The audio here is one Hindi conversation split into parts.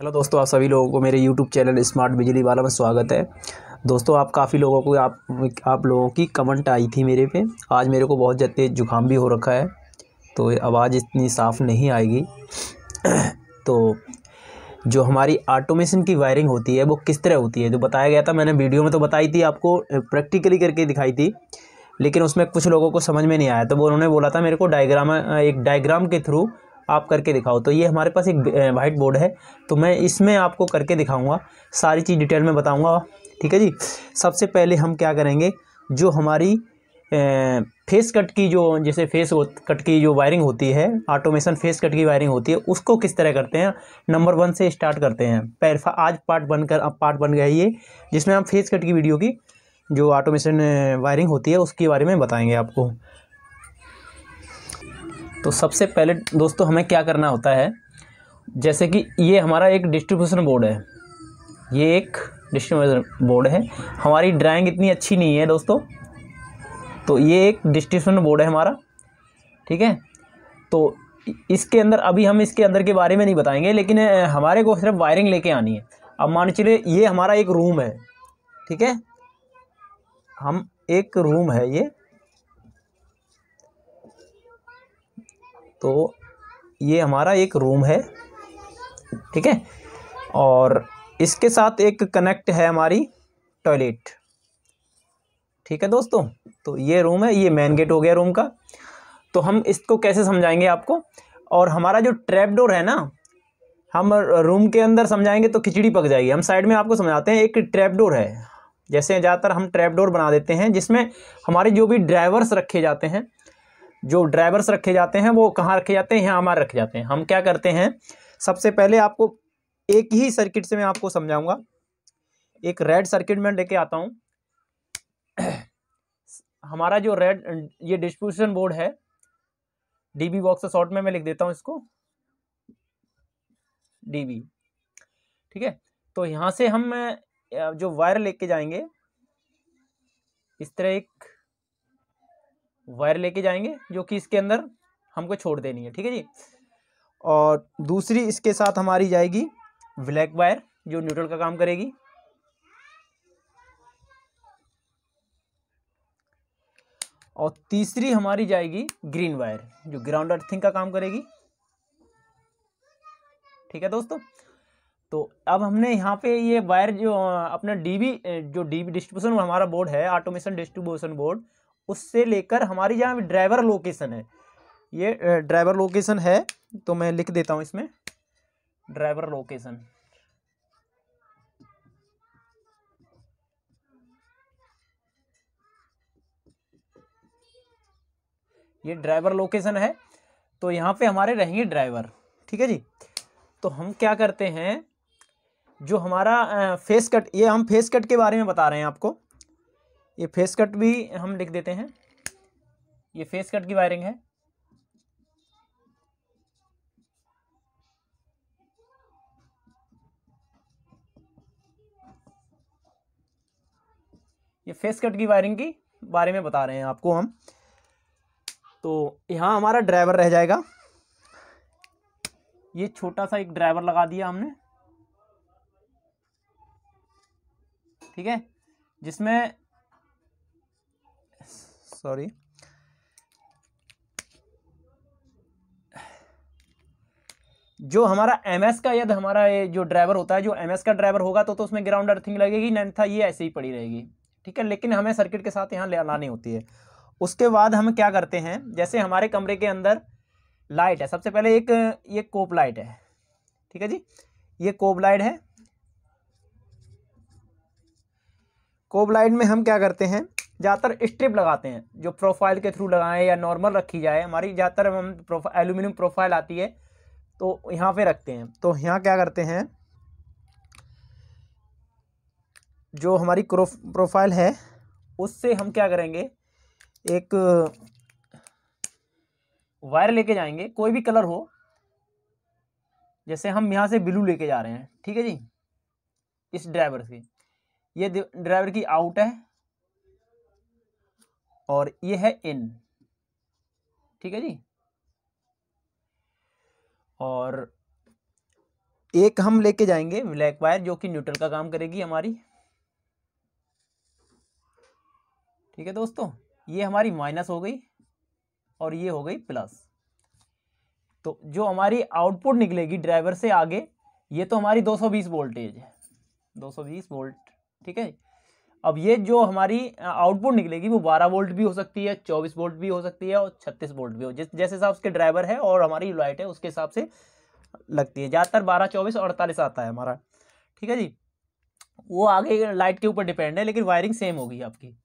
हेलो दोस्तों आप सभी लोगों को मेरे यूट्यूब चैनल स्मार्ट बिजली वाला में स्वागत है दोस्तों आप काफ़ी लोगों को आप आप लोगों की कमेंट आई थी मेरे पे आज मेरे को बहुत ज़्यादा जुकाम भी हो रखा है तो आवाज़ इतनी साफ़ नहीं आएगी तो जो हमारी ऑटोमेशन की वायरिंग होती है वो किस तरह होती है जो बताया गया था मैंने वीडियो में तो बताई थी आपको प्रैक्टिकली करके दिखाई थी लेकिन उसमें कुछ लोगों को समझ में नहीं आया तो वो उन्होंने बोला था मेरे को डायग्राम एक डायग्राम के थ्रू आप करके दिखाओ तो ये हमारे पास एक वाइट बोर्ड है तो मैं इसमें आपको करके दिखाऊँगा सारी चीज़ डिटेल में बताऊँगा ठीक है जी सबसे पहले हम क्या करेंगे जो हमारी फेस कट की जो जैसे फेस कट की जो वायरिंग होती है ऑटोमेशन फेस कट की वायरिंग होती है उसको किस तरह करते हैं नंबर वन से स्टार्ट करते हैं पैर आज पार्ट कर अब पार्ट बन गया ये जिसमें हम फेस कट की वीडियो की जो ऑटोमेशन वायरिंग होती है उसके बारे में बताएंगे आपको तो सबसे पहले दोस्तों हमें क्या करना होता है जैसे कि ये हमारा एक डिस्ट्रीब्यूशन बोर्ड है ये एक डिस्ट्रीब्यूशन बोर्ड है हमारी ड्राइंग इतनी अच्छी नहीं है दोस्तों तो ये एक डिस्ट्रीब्यूशन बोर्ड है हमारा ठीक है तो इसके अंदर अभी हम इसके अंदर के बारे में नहीं बताएंगे लेकिन हमारे को सिर्फ वायरिंग लेके आनी है अब मान चलिए ये हमारा एक रूम है ठीक है हम एक रूम है ये तो ये हमारा एक रूम है ठीक है और इसके साथ एक कनेक्ट है हमारी टॉयलेट ठीक है दोस्तों तो ये रूम है ये मेन गेट हो गया रूम का तो हम इसको कैसे समझाएंगे आपको और हमारा जो ट्रैप डोर है ना हम रूम के अंदर समझाएंगे तो खिचड़ी पक जाएगी हम साइड में आपको समझाते हैं एक ट्रैप डोर है जैसे ज़्यादातर हम ट्रैप डोर बना देते हैं जिसमें हमारे जो भी ड्राइवर्स रखे जाते हैं जो ड्राइवर्स रखे जाते हैं वो कहाँ रखे जाते हैं यहाँ हमारे रखे जाते हैं हम क्या करते हैं सबसे पहले आपको एक ही सर्किट से मैं आपको समझाऊंगा एक रेड सर्किट में लेके आता हूँ हमारा जो रेड ये डिस्ट्रीब्यूशन बोर्ड है डीबी बॉक्स शॉर्ट में मैं लिख देता हूँ इसको डीबी ठीक है तो यहाँ से हम जो वायर लेके जाएंगे इस तरह एक वायर लेके जाएंगे जो कि इसके अंदर हमको छोड़ देनी है ठीक है जी और दूसरी इसके साथ हमारी जाएगी ब्लैक वायर जो न्यूट्रल का काम करेगी और तीसरी हमारी जाएगी ग्रीन वायर जो ग्राउंड अर्थिंग का काम करेगी ठीक है दोस्तों तो अब हमने यहाँ पे ये वायर जो अपना डीबी जो डीबी डिस्ट्रीब्यूशन हमारा बोर्ड है ऑटोमेशन डिस्ट्रीब्यूशन बोर्ड उससे लेकर हमारी जहाँ ड्राइवर लोकेशन है ये ड्राइवर लोकेशन है तो मैं लिख देता हूँ इसमें ड्राइवर लोकेशन ये ड्राइवर लोकेशन है तो यहाँ पे हमारे रहेंगे ड्राइवर ठीक है जी तो हम क्या करते हैं जो हमारा फेस कट ये हम फेस कट के बारे में बता रहे हैं आपको ये फेस कट भी हम लिख देते हैं ये फेस कट की वायरिंग है ये फेस कट की वायरिंग की बारे में बता रहे हैं आपको हम तो यहाँ हमारा ड्राइवर रह जाएगा ये छोटा सा एक ड्राइवर लगा दिया हमने ठीक है जिसमें सॉरी जो हमारा एमएस का यदि हमारा ये जो ड्राइवर होता है जो एमएस का ड्राइवर होगा तो तो उसमें ग्राउंड अर्थिंग लगेगी था ये ऐसे ही पड़ी रहेगी ठीक है लेकिन हमें सर्किट के साथ यहाँ लानी होती है उसके बाद हम क्या करते हैं जैसे हमारे कमरे के अंदर लाइट है सबसे पहले एक ये कोप लाइट है ठीक है जी ये कोप लाइट है कोप लाइट में हम क्या करते हैं ज़्यादातर स्ट्रिप लगाते हैं जो प्रोफाइल के थ्रू लगाएं या नॉर्मल रखी जाए हमारी ज़्यादातर हम प्रोफा एल्यूमिनियम प्रोफाइल आती है तो यहाँ पे रखते हैं तो यहाँ क्या करते हैं जो हमारी प्रोफाइल है उससे हम क्या करेंगे एक वायर लेके जाएंगे कोई भी कलर हो जैसे हम यहाँ से ब्लू लेके जा रहे हैं ठीक है जी इस ड्राइवर से ये ड्राइवर की आउट है और ये है इन ठीक है जी और एक हम लेके जाएंगे ब्लैक वायर जो कि न्यूट्रल का काम करेगी हमारी ठीक है दोस्तों ये हमारी माइनस हो गई और ये हो गई प्लस तो जो हमारी आउटपुट निकलेगी ड्राइवर से आगे ये तो हमारी 220 वोल्टेज है 220 वोल्ट ठीक है अब ये जो हमारी आउटपुट निकलेगी वो 12 वोल्ट भी हो सकती है 24 वोल्ट भी हो सकती है और 36 वोल्ट भी हो जिस जैसे हिसाब से ड्राइवर है और हमारी लाइट है उसके हिसाब से लगती है ज़्यादातर बारह चौबीस और अड़तालीस आता है हमारा ठीक है जी वो आगे लाइट के ऊपर डिपेंड है लेकिन वायरिंग सेम होगी आपकी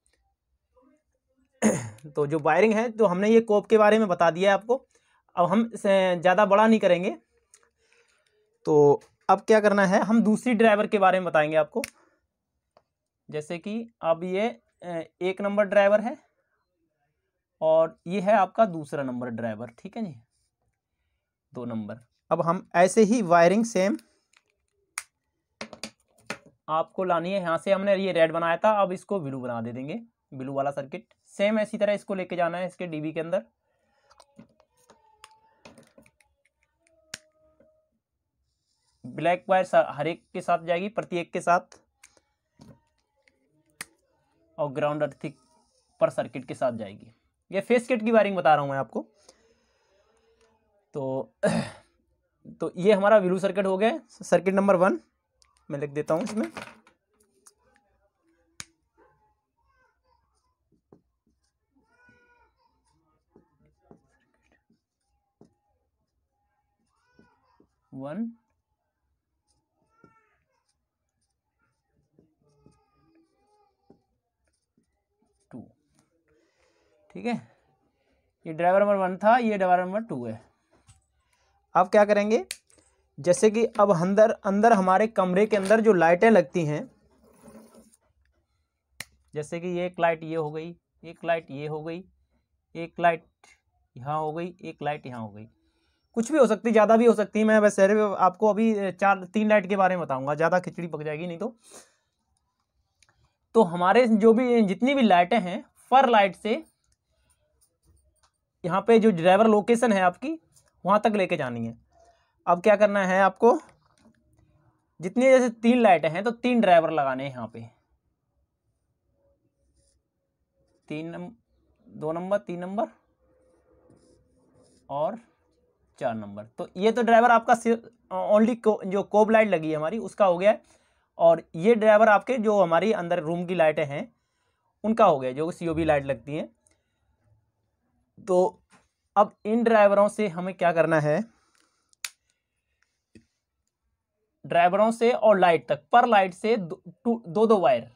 तो जो वायरिंग है तो हमने ये कोप के बारे में बता दिया है आपको अब हम ज़्यादा बड़ा नहीं करेंगे तो अब क्या करना है हम दूसरी ड्राइवर के बारे में बताएंगे आपको जैसे कि अब ये एक नंबर ड्राइवर है और ये है आपका दूसरा नंबर ड्राइवर ठीक है जी दो नंबर अब हम ऐसे ही वायरिंग सेम आपको लानी है यहाँ से हमने ये रेड बनाया था अब इसको ब्लू बना दे देंगे ब्लू वाला सर्किट सेम ऐसी तरह इसको लेके जाना है इसके डीबी के अंदर ब्लैक वायर हर एक के साथ जाएगी प्रत्येक के साथ और ग्राउंड अर्थिक पर सर्किट के साथ जाएगी ये फेस किट की वायरिंग बता रहा हूँ मैं आपको तो तो ये हमारा विलू सर्किट हो गया सर्किट नंबर वन मैं लिख देता हूँ इसमें वन ठीक है ये ड्राइवर नंबर वन था ये ड्राइवर नंबर टू है अब क्या करेंगे जैसे कि अब अंदर अंदर हमारे कमरे के अंदर जो लाइटें लगती हैं जैसे कि एक लाइट ये हो गई एक लाइट ये हो गई एक लाइट यहाँ हो गई एक लाइट यहाँ हो गई कुछ भी हो सकती है ज़्यादा भी हो सकती है मैं वैसे आपको अभी चार तीन लाइट के बारे में बताऊंगा ज़्यादा खिचड़ी पक जाएगी नहीं तो तो हमारे जो भी जितनी भी लाइटें हैं फर लाइट से यहाँ पे जो ड्राइवर लोकेशन है आपकी वहाँ तक लेके जानी है अब क्या करना है आपको जितनी जैसे तीन लाइटें हैं तो तीन ड्राइवर लगाने हैं यहाँ पे तीन नम, दो नंबर तीन नंबर और चार नंबर तो ये तो ड्राइवर आपका ओनली को, जो कोब लाइट लगी है हमारी उसका हो गया है और ये ड्राइवर आपके जो हमारी अंदर रूम की लाइटें हैं उनका हो गया जो सी लाइट लगती हैं तो अब इन ड्राइवरों से हमें क्या करना है ड्राइवरों से और लाइट तक पर लाइट से दो दो, दो वायर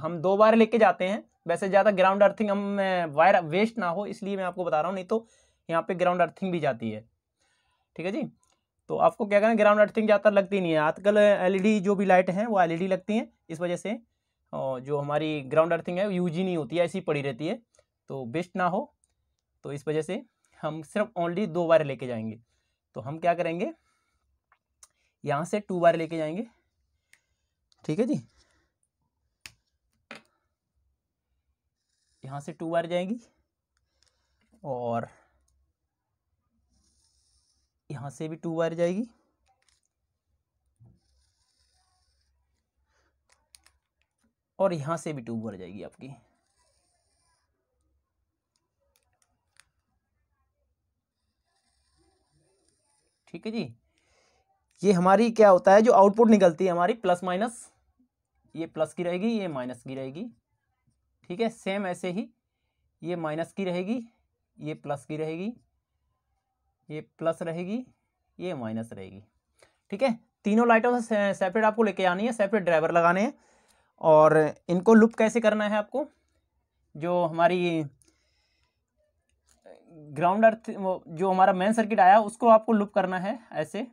हम दो वायर लेके जाते हैं वैसे ज़्यादा ग्राउंड अर्थिंग हम वायर वेस्ट ना हो इसलिए मैं आपको बता रहा हूँ नहीं तो यहाँ पे ग्राउंड अर्थिंग भी जाती है ठीक है जी तो आपको क्या करना ग्राउंड अर्थिंग ज़्यादा लगती नहीं है आजकल एलईडी जो भी लाइट हैं वो एलईडी लगती हैं इस वजह से जो हमारी ग्राउंड अर्थिंग है यूज ही नहीं होती है ऐसी पड़ी रहती है तो बेस्ट ना हो तो इस वजह से हम सिर्फ ओनली दो बार लेके जाएंगे तो हम क्या करेंगे यहाँ से टू बार लेके जाएंगे ठीक है जी यहाँ से टू बार जाएंगी और यहाँ से भी टू बार जाएगी और यहाँ से भी टू बार जाएगी आपकी ठीक है जी ये हमारी क्या होता है जो आउटपुट निकलती है हमारी प्लस माइनस ये प्लस की रहेगी ये माइनस की रहेगी ठीक है सेम ऐसे ही ये माइनस की रहेगी ये प्लस की रहेगी ये प्लस रहेगी ये माइनस रहेगी ठीक है तीनों लाइटों से सेपरेट आपको लेके आनी है सेपरेट ड्राइवर लगाने हैं और इनको लुप कैसे करना है आपको जो हमारी ग्राउंड अर्थ जो हमारा मेन सर्किट आया उसको आपको लुप करना है ऐसे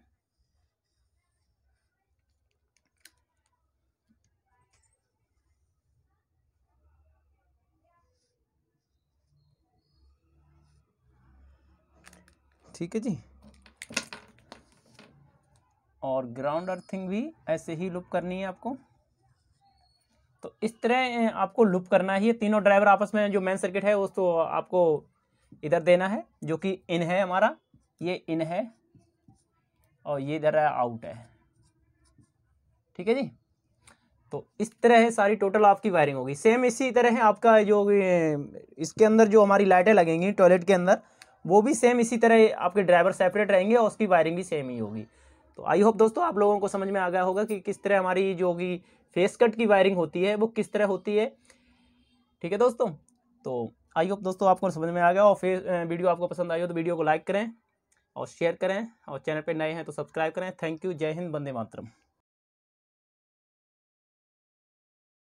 ठीक है जी और ग्राउंड अर्थिंग भी ऐसे ही लुप करनी है आपको तो इस तरह आपको लुप करना ही है तीनों ड्राइवर आपस में जो मेन सर्किट है उसको तो आपको इधर देना है जो कि इन है हमारा ये इन है और ये इधर है आउट है ठीक है जी तो इस तरह है सारी टोटल आपकी वायरिंग होगी सेम इसी तरह है आपका जो इसके अंदर जो हमारी लाइटें लगेंगी टॉयलेट के अंदर वो भी सेम इसी तरह आपके ड्राइवर सेपरेट रहेंगे और उसकी वायरिंग भी सेम ही होगी तो आई होप दोस्तों आप लोगों को समझ में आ गया होगा कि किस तरह हमारी जो होगी फेस कट की वायरिंग होती है वो किस तरह होती है ठीक है दोस्तों तो आई होप दोस्तों आपको समझ में आ गया और फिर वीडियो आपको पसंद आई हो तो वीडियो को लाइक करें और शेयर करें और चैनल पर नए हैं तो सब्सक्राइब करें थैंक यू जय हिंद बंदे मातरम